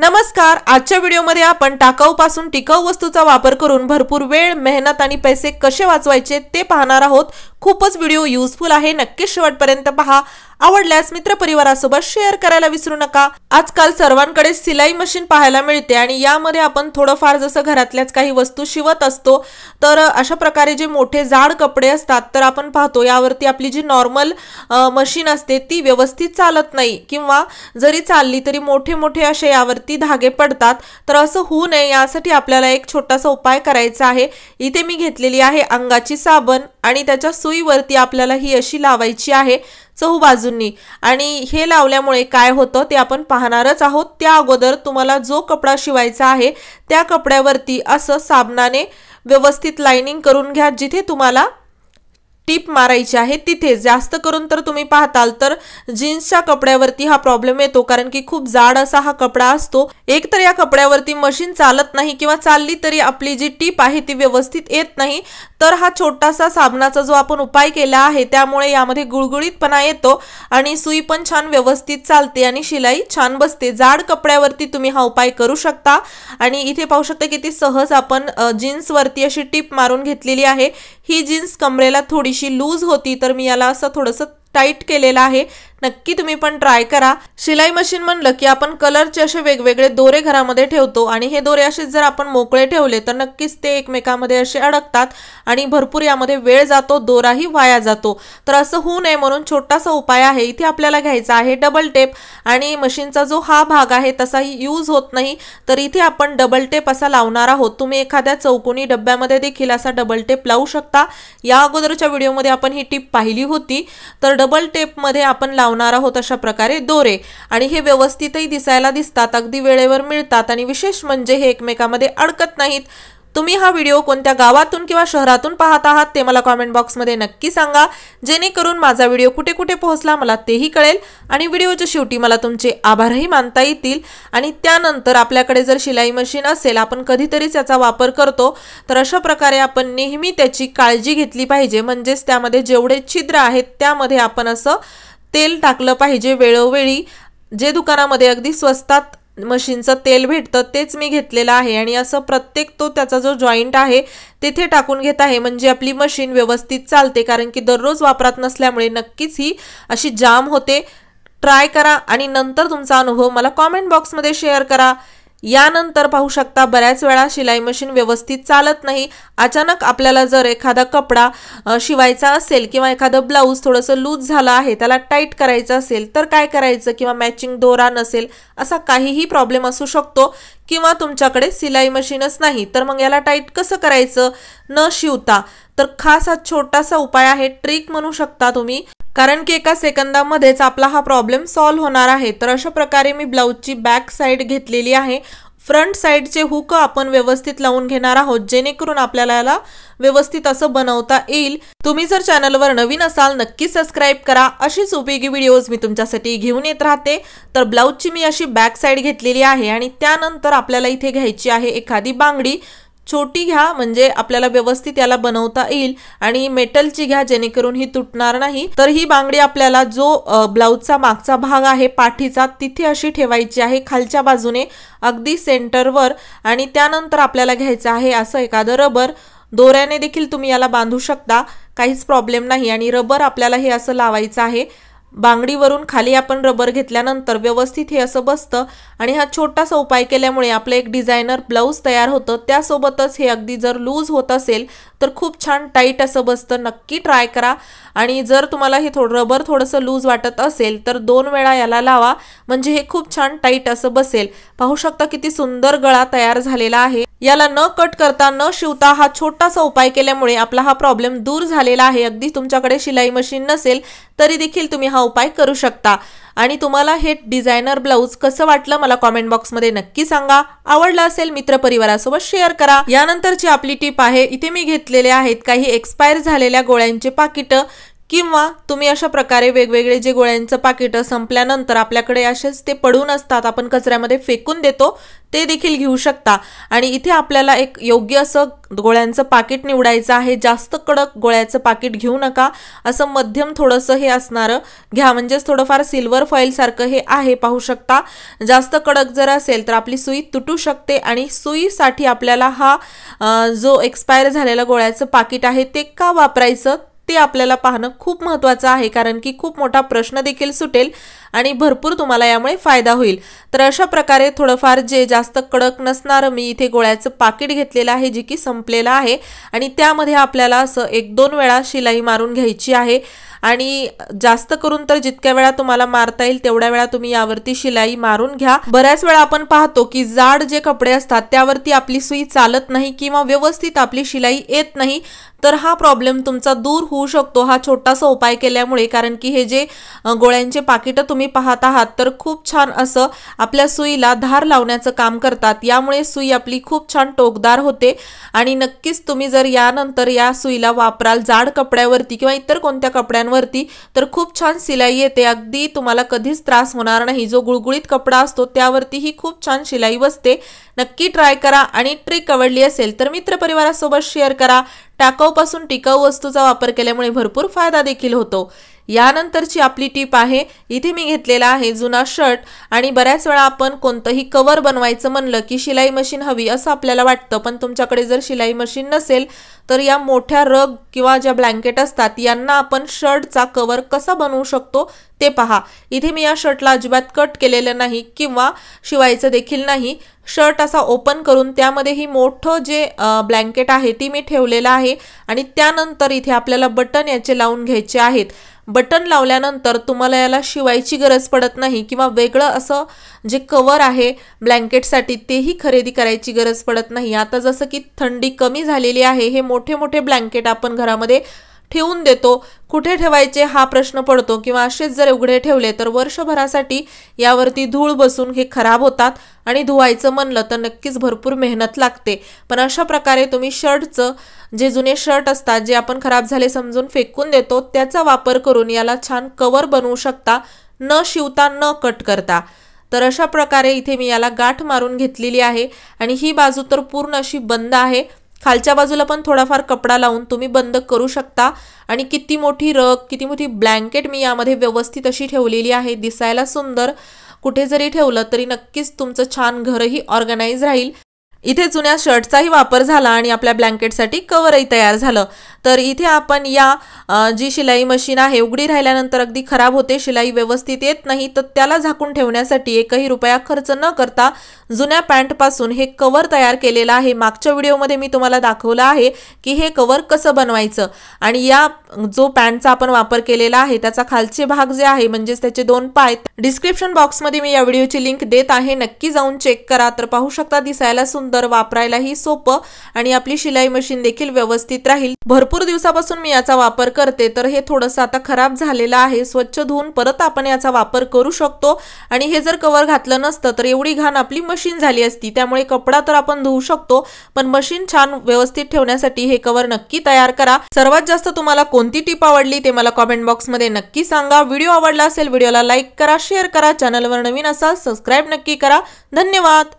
नमस्कार आजच्या व्हिडिओमध्ये आपण टाकाऊ पासून टिकाऊ वस्तूचा वापर करून भरपूर वेळ मेहनत आणि पैसे कसे वाचवायचे ते पाहणार आहोत खूपच व्हिडिओ युजफुल आहे नक्कीच शेवटपर्यंत पहा आवडल्यास मित्रपरिवारासोबत शेअर करायला विसरू नका आजकाल सर्वांकडे सिलाई मशीन पाहायला मिळते आणि यामध्ये आपण थोडंफार जसं घरातल्याच काही वस्तू शिवत असतो तर अशा प्रकारे जे मोठे जाड कपडे असतात तर आपण पाहतो यावरती आपली जी नॉर्मल मशीन असते ती व्यवस्थित चालत नाही किंवा जरी चालली तरी मोठे मोठे असे यावरती वरती धागे पडतात तर असं होऊ नये यासाठी आपल्याला एक छोटासा उपाय करायचा आहे इथे मी घेतलेली आहे अंगाची साबण आणि त्याच्या सुईवरती आपल्याला ही अशी लावायची आहे चहू बाजूंनी आणि हे लावल्यामुळे काय होतं ते आपण पाहणारच आहोत त्या अगोदर तुम्हाला जो कपडा शिवायचा आहे त्या कपड्यावरती असं साबणाने व्यवस्थित लाइनिंग करून घ्या जिथे तुम्हाला टीप मारायची आहे तिथे जास्त करून तर तुम्ही पाहताल तर जीन्सच्या कपड्यावरती हा प्रॉब्लेम येतो कारण की खूप जाड असा हा कपडा असतो एकतर या कपड्यावरती मशीन चालत नाही किंवा चालली तरी आपली जी टीप आहे ती व्यवस्थित येत नाही तर हा छोटासा साबणाचा जो आपण उपाय केला आहे त्यामुळे यामध्ये गुळगुळीतपणा येतो आणि सुई पण छान व्यवस्थित चालते आणि शिलाई छान बसते जाड कपड्यावरती तुम्ही हा उपाय करू शकता आणि इथे पाहू शकता किती सहज आपण जीन्सवरती अशी टीप मारून घेतलेली आहे ही जीन्स कमरेला थोडी थोडीशी लूज होती तर मी याला असं थोडंसं टाईट केलेलं आहे नक्की तुम्ही पण ट्राय करा शिलाई मशीन म्हणलं की आपण कलरचे असे वेगवेगळे दोरे घरामध्ये ठेवतो आणि हे दोरे असेच जर आपण मोकळे ठेवले तर नक्कीच ते एकमेकामध्ये असे अडकतात आणि भरपूर यामध्ये वेळ जातो दोराही वाया जातो तर असं होऊ नये म्हणून छोटासा उपाय आहे इथे आपल्याला घ्यायचा आहे डबल टेप आणि मशीनचा जो हा भाग आहे तसाही यूज होत नाही तर इथे आपण डबल टेप असा लावणार आहोत तुम्ही एखाद्या चौकोनी डब्यामध्ये देखील असा डबल टेप लावू शकता या अगोदरच्या व्हिडिओमध्ये आपण ही टीप पाहिली होती तर डबल टेपमध्ये आपण लाव लावणार आहोत अशा प्रकारे दोरे आणि हे व्यवस्थितही दिसायला दिसतात अगदी वेळेवर मिळतात आणि विशेष म्हणजे हे एकमेकामध्ये अडकत नाहीत तुम्ही हा व्हिडिओ कोणत्या गावातून किंवा शहरातून पाहत आहात ते मला कॉमेंट बॉक्समध्ये नक्की सांगा जेणेकरून माझा व्हिडिओ कुठे कुठे पोहोचला मला तेही कळेल आणि व्हिडिओच्या शेवटी मला तुमचे आभारही मानता येतील आणि त्यानंतर आपल्याकडे जर शिलाई मशीन असेल आपण कधीतरी त्याचा वापर करतो तर अशा प्रकारे आपण नेहमी त्याची काळजी घेतली पाहिजे म्हणजेच त्यामध्ये जेवढे छिद्र आहेत त्यामध्ये आपण असं तेल टाकलं पाहिजे वेळोवेळी जे दुकानामध्ये अगदी स्वस्तात मशीनचं तेल भेटतं तेच मी घेतलेलं आहे आणि असं प्रत्येक तो त्याचा जो जॉईंट आहे तेथे टाकून घेत आहे म्हणजे आपली मशीन व्यवस्थित चालते कारण की दररोज वापरात नसल्यामुळे नक्कीच ही अशी जाम होते ट्राय करा आणि नंतर तुमचा अनुभव मला कॉमेंट बॉक्समध्ये शेअर करा यानंतर पाहू शकता बऱ्याच वेळा शिलाई मशीन व्यवस्थित चालत नाही अचानक आपल्याला जर एखादा कपडा शिवायचा असेल किंवा एखादं ब्लाऊज थोडंसं लूज झालं आहे त्याला टाईट करायचं असेल तर काय करायचं किंवा मॅचिंग दोरा नसेल असा काहीही प्रॉब्लेम असू शकतो किंवा तुमच्याकडे सिलाई मशीनच नाही तर मग याला टाईट कसं करायचं न शिवता तर खास हा छोटासा उपाय आहे ट्रिक म्हणू शकता तुम्ही कारण की एका सेकंदामध्येच आपला हा प्रॉब्लेम सॉल्व्ह होणार आहे तर अशा प्रकारे मी ब्लाऊजची बॅक साईड घेतलेली आहे फ्रंट साईडचे हुक आपण व्यवस्थित लावून घेणार आहोत जेणेकरून आपल्याला याला व्यवस्थित असं बनवता येईल तुम्ही जर चॅनलवर नवीन असाल नक्की सबस्क्राईब करा अशीच उपयोगी व्हिडिओज मी तुमच्यासाठी घेऊन येत राहते तर ब्लाऊजची मी अशी बॅक साईड घेतलेली आहे आणि त्यानंतर आपल्याला इथे घ्यायची आहे एखादी बांगडी छोटी घ्या म्हणजे आपल्याला व्यवस्थित याला बनवता येईल आणि मेटलची घ्या जेणेकरून ही तुटणार नाही तर ही बांगडी आपल्याला जो ब्लाऊजचा मागचा भाग आहे पाठीचा तिथे अशी ठेवायची आहे खालच्या बाजूने अगदी सेंटरवर आणि त्यानंतर आपल्याला घ्यायचं आहे असं एखादं रबर दोऱ्याने देखील तुम्ही याला बांधू शकता काहीच प्रॉब्लेम नाही आणि रबर आपल्याला हे असं लावायचं आहे बांगडीवरून खाली आपण रबर घेतल्यानंतर व्यवस्थित हे असं बसतं आणि हा छोटासा उपाय केल्यामुळे आपलं एक डिझायनर ब्लाऊज तयार होतं त्यासोबतच हे अगदी जर लूज होत असेल तर खूप छान टाईट असं बसतं नक्की ट्राय करा आणि जर तुम्हाला हे थोडं रबर थोडंसं लूज वाटत असेल तर दोन वेळा याला लावा म्हणजे हे खूप छान टाईट असं बसेल पाहू शकता किती सुंदर गळा तयार झालेला आहे याला न कट करता न शिवता हा छोटासा उपाय केल्यामुळे आपला हा प्रॉब्लेम दूर झालेला आहे अगदी तुमच्याकडे शिलाई मशीन नसेल तरी देखील तुम्ही हा उपाय करू शकता आणि तुम्हाला हे डिझायनर ब्लाऊज कसं वाटलं मला कॉमेंट बॉक्समध्ये नक्की सांगा आवडलं असेल मित्र परिवारासोबत शेअर करा यानंतरची आपली टीप आहे इथे मी घेतलेले आहेत काही एक्सपायर झालेल्या गोळ्यांचे पाकिटं किंवा तुम्ही अशा प्रकारे वेगवेगळे जे गोळ्यांचं पाकिटं संपल्यानंतर आपल्याकडे असेच ते पडून असतात आपण कचऱ्यामध्ये फेकून देतो ते देखील घेऊ शकता आणि इथे आपल्याला एक योग्य असं गोळ्यांचं पाकिट निवडायचं आहे जास्त कडक गोळ्याचं पाकिट घेऊ नका असं मध्यम थोडंसं हे असणारं घ्या म्हणजेच थोडंफार सिल्वर फॉईलसारखं हे आहे पाहू शकता जास्त कडक जर असेल तर आपली सुई तुटू शकते आणि सुईसाठी आपल्याला हा जो एक्सपायर झालेला गोळ्याचं पाकिट आहे ते का वापरायचं ते आपल्याला पाहणं खूप महत्त्वाचं आहे कारण की खूप मोठा प्रश्न देखील सुटेल आणि भरपूर तुम्हाला यामुळे फायदा होईल तर अशा प्रकारे थोडंफार जे जास्त कडक नसणारं मी इथे गोळ्याचं पाकिट घेतलेलं आहे जे की संपलेलं आहे आणि त्यामध्ये आपल्याला असं एक दोन वेळा शिलाई मारून घ्यायची आहे आणि जास्त करून तर जितक्या वेळा तुम्हाला मारता येईल तेवढ्या वेळा तुम्ही यावरती शिलाई मारून घ्या बऱ्याच वेळा आपण पाहतो की जाड जे कपडे असतात त्यावरती आपली सुई चालत नाही किंवा व्यवस्थित आपली शिलाई येत नाही तर हा प्रॉब्लेम तुमचा दूर होऊ शकतो हा छोटासा उपाय केल्यामुळे कारण की हे जे गोळ्यांचे पाकिटं तुम्ही पाहत आहात तर खूप छान असं आपल्या सुईला धार लावण्याचं काम करतात यामुळे सुई आपली खूप छान टोकदार होते आणि नक्कीच तुम्ही जर यानंतर या सुईला वापराल जाड कपड्यावरती किंवा इतर कोणत्या कपड्यांवरती तर खूप छान शिलाई येते अगदी तुम्हाला कधीच त्रास होणार नाही जो गुळगुळीत कपडा असतो त्यावरतीही खूप छान शिलाई बसते नक्की ट्राय करा आणि ट्रिक आवडली असेल तर मित्रपरिवारासोबत शेअर करा टाकाऊपासून टिकाऊ वस्तूचा वापर केल्यामुळे भरपूर फायदा देखील होतो यानंतरची आपली टीप आहे इथे मी घेतलेला आहे जुना शर्ट आणि बऱ्याच वेळा आपण कोणतंही कवर बनवायचं म्हणलं की शिलाई मशीन हवी असं आपल्याला वाटतं पण तुमच्याकडे जर शिलाई मशीन नसेल तर या मोठ्या रग किंवा ज्या ब्लँकेट असतात यांना आपण शर्टचा कवर कसा बनवू शकतो ते पहा इथे मी या शर्टला अजिबात कट केलेलं नाही किंवा शिवायचं देखील नाही शर्ट असा ओपन करून त्यामध्ये ही मोठं जे ब्लँकेट आहे ती मी ठेवलेलं आहे आणि त्यानंतर इथे आपल्याला बटन याचे लावून घ्यायचे आहेत बटन लावल्यानंतर तुम्हाला याला शिवायची गरज पडत नाही किंवा वेगळं असं जे कवर आहे ब्लँकेटसाठी तेही खरेदी करायची गरज पडत नाही आता जसं की थंडी कमी झालेली आहे हे मोठे मोठे ब्लँकेट आपण घरामध्ये ठेवून देतो कुठे ठेवायचे हा प्रश्न पडतो किंवा असेच जर उघडे ठेवले तर वर्षभरासाठी यावरती धूळ बसून हे खराब होतात आणि धुवायचं म्हणलं तर नक्कीच भरपूर मेहनत लागते पण अशा प्रकारे तुम्ही शर्टचं जे जुने शर्ट असतात जे आपण खराब झाले समजून फेकून देतो त्याचा वापर करून याला छान कवर बनवू शकता न शिवता न कट करता तर अशा प्रकारे इथे मी याला गाठ मारून घेतलेली आहे आणि ही बाजू तर पूर्ण अशी बंद आहे खालच्या बाजूला पण थोडाफार कपडा लावून तुम्ही बंद करू शकता आणि किती मोठी रग किती मोठी ब्लँकेट मी यामध्ये व्यवस्थित अशी ठेवलेली आहे दिसायला सुंदर कुठे जरी ठेवलं तरी नक्कीच तुमचं छान घरही ऑर्गनाईज राहील इथे जुन्या शर्टचाही वापर झाला आणि आपल्या ब्लँकेटसाठी कवरही तयार झालं तर इथे आपण या जी शिलाई मशीन आहे उघडी राहिल्यानंतर अगदी खराब होते शिलाई व्यवस्थित येत नाही तर त्याला झाकून ठेवण्यासाठी एकही रुपया खर्च न करता जुन्या पॅन्टपासून हे कवर तयार केलेलं आहे मागच्या व्हिडिओमध्ये मी तुम्हाला दाखवलं आहे की हे कवर कसं बनवायचं आणि या जो पॅन्टचा आपण वापर केलेला आहे त्याचा खालचे भाग जे आहे म्हणजेच त्याचे दोन पाय डिस्क्रिप्शन बॉक्समध्ये मी या व्हिडिओची लिंक देत आहे नक्की जाऊन चेक करा तर पाहू शकता दिसायला सुंदर वापरायलाही सोपं आणि आपली शिलाई मशीन देखील व्यवस्थित राहील भरपूर भरपूर दिवसापासून मी याचा वापर करते तर हे थोडंसं आता खराब झालेलं आहे स्वच्छ धुवून परत आपण याचा वापर करू शकतो आणि हे जर कवर घातलं नसतं तर एवढी घाण आपली मशीन झाली असती त्यामुळे कपडा तर आपण धुवू शकतो पण मशीन छान व्यवस्थित ठेवण्यासाठी हे कवर नक्की तयार करा सर्वात जास्त तुम्हाला कोणती टीप आवडली ते मला कॉमेंट बॉक्समध्ये नक्की सांगा व्हिडिओ आवडला असेल व्हिडिओला लाईक करा शेअर करा चॅनलवर नवीन असाल सबस्क्राईब नक्की करा धन्यवाद